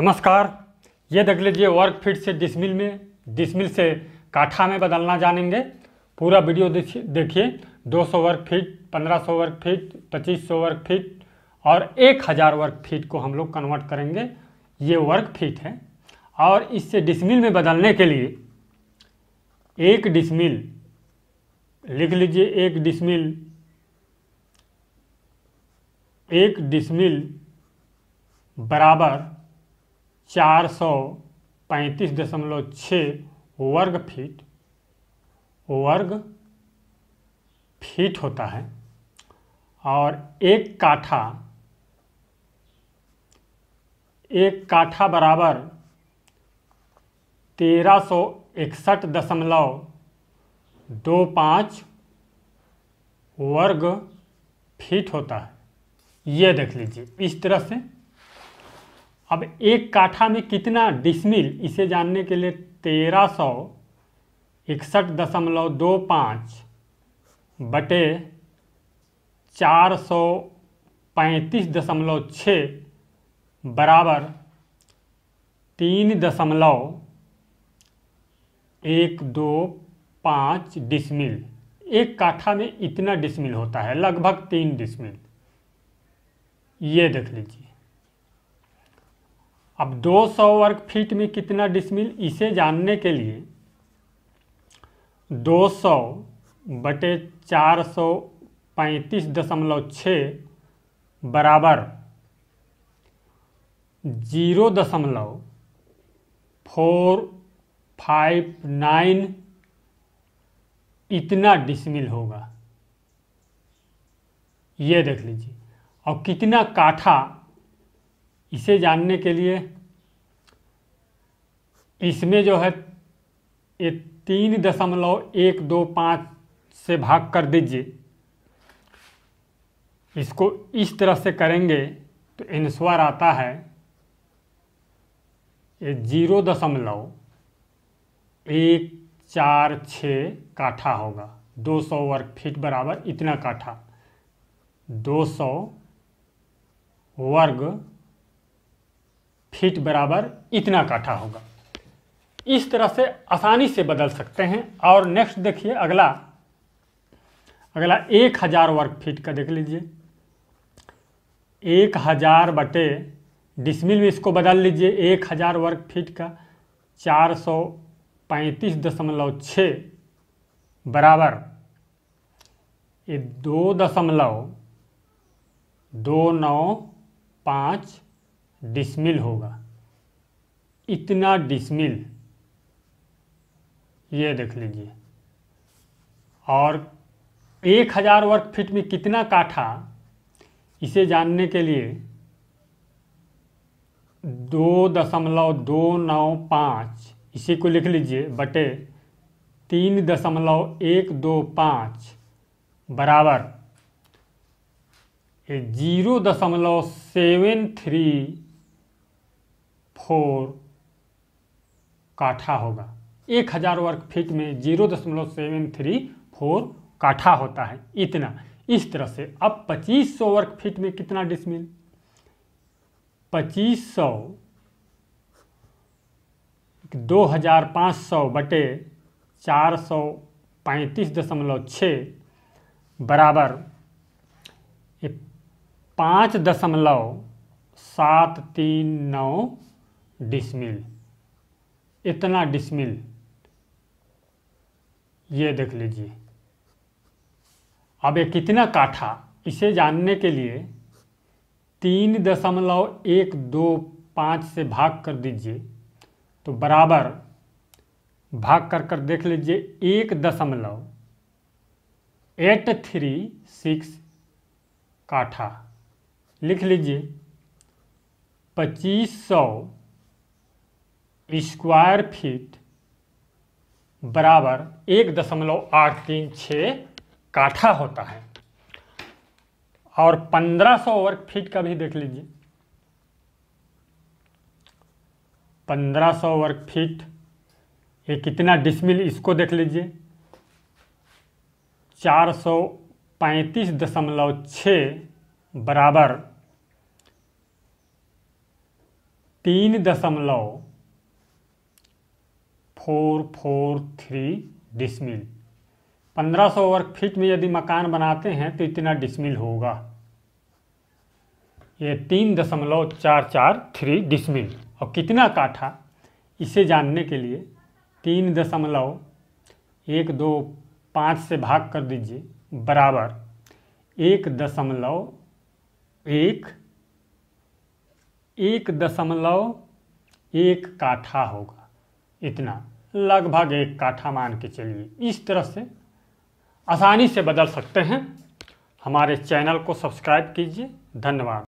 नमस्कार ये देख लीजिए वर्क फिट से डिसमिल में डिसमिल से काठा में बदलना जानेंगे पूरा वीडियो देखिए 200 वर्क फिट 1500 वर्क फिट 2500 वर्क फिट और 1000 वर्क फिट को हम लोग कन्वर्ट करेंगे ये वर्क फिट है और इससे डिसमिल में बदलने के लिए एक डिसमिल लिख लीजिए एक डिसमिल एक डिसमिल बराबर चार सौ पैंतीस दशमलव वर्ग फीट वर्ग फीट होता है और एक काठा एक काठा बराबर तेरह सौ इकसठ दशमलव दो पाँच वर्ग फीट होता है ये देख लीजिए इस तरह से अब एक काठा में कितना डिसमिल इसे जानने के लिए तेरह सौ इकसठ दशमलव दो पाँच बटे चार सौ पैंतीस दशमलव छ बराबर तीन दशमलव एक दो पाँच डिसमिल एक काठा में इतना डिसमिल होता है लगभग तीन डिसमिल ये देख लीजिए अब 200 वर्ग फीट में कितना डिसमिल इसे जानने के लिए 200 बटे चार सौ पैंतीस दशमलव बराबर जीरो दशमलव फोर फाइव नाइन इतना डिसमिल होगा ये देख लीजिए और कितना काठा इसे जानने के लिए इसमें जो है ये तीन दशमलव एक दो पाँच से भाग कर दीजिए इसको इस तरह से करेंगे तो एंसवर आता है ये जीरो दशमलव एक चार छ काठा होगा दो सौ वर्ग फीट बराबर इतना काठा दो सौ वर्ग फीट बराबर इतना काठा होगा इस तरह से आसानी से बदल सकते हैं और नेक्स्ट देखिए अगला अगला एक हज़ार वर्ग फीट का देख लीजिए एक हज़ार बटे डिसमिल में इसको बदल लीजिए एक हज़ार वर्ग फीट का चार सौ पैंतीस दशमलव छ बराबर ये दो दशमलव दो नौ पाँच डिसमिल होगा इतना डिसमिल ये देख लीजिए और एक हज़ार वर्ग फीट में कितना काठा इसे जानने के लिए दो दशमलव दो नौ पाँच इसी को लिख लीजिए बटे तीन दशमलव एक दो पाँच बराबर जीरो दशमलव सेवन थ्री फोर काठा होगा एक हज़ार वर्ग फीट में जीरो दशमलव सेवन थ्री फोर काठा होता है इतना इस तरह से अब पच्चीस सौ वर्ग फीट में कितना डिसमिल पच्चीस सौ दो हजार पाँच सौ बटे चार सौ पैंतीस दशमलव छ बराबर पाँच दशमलव सात तीन नौ डिसमिल इतना डिसमिल ये देख लीजिए अब ये कितना काठा इसे जानने के लिए तीन दशमलव एक दो पाँच से भाग कर दीजिए तो बराबर भाग कर कर देख लीजिए एक दशमलव एट थ्री सिक्स काठा लिख लीजिए पच्चीस सौ स्क्वायर फीट बराबर एक दशमलव आठ तीन छ काठा होता है और 1500 वर्ग फीट का भी देख लीजिए 1500 वर्ग फीट ये कितना डिसमिल इसको देख लीजिए चार सौ पैंतीस दशमलव छ बराबर तीन दशमलव फोर फोर थ्री डिसमिल सौ वर्ग फीट में यदि मकान बनाते हैं तो इतना डिसमिल होगा ये तीन दशमलव चार चार थ्री डिसमिल और कितना काठा इसे जानने के लिए तीन दशमलव एक दो पाँच से भाग कर दीजिए बराबर एक दशमलव एक एक दशमलव एक काठा होगा इतना लगभग एक काठा मान के चलिए इस तरह से आसानी से बदल सकते हैं हमारे चैनल को सब्सक्राइब कीजिए धन्यवाद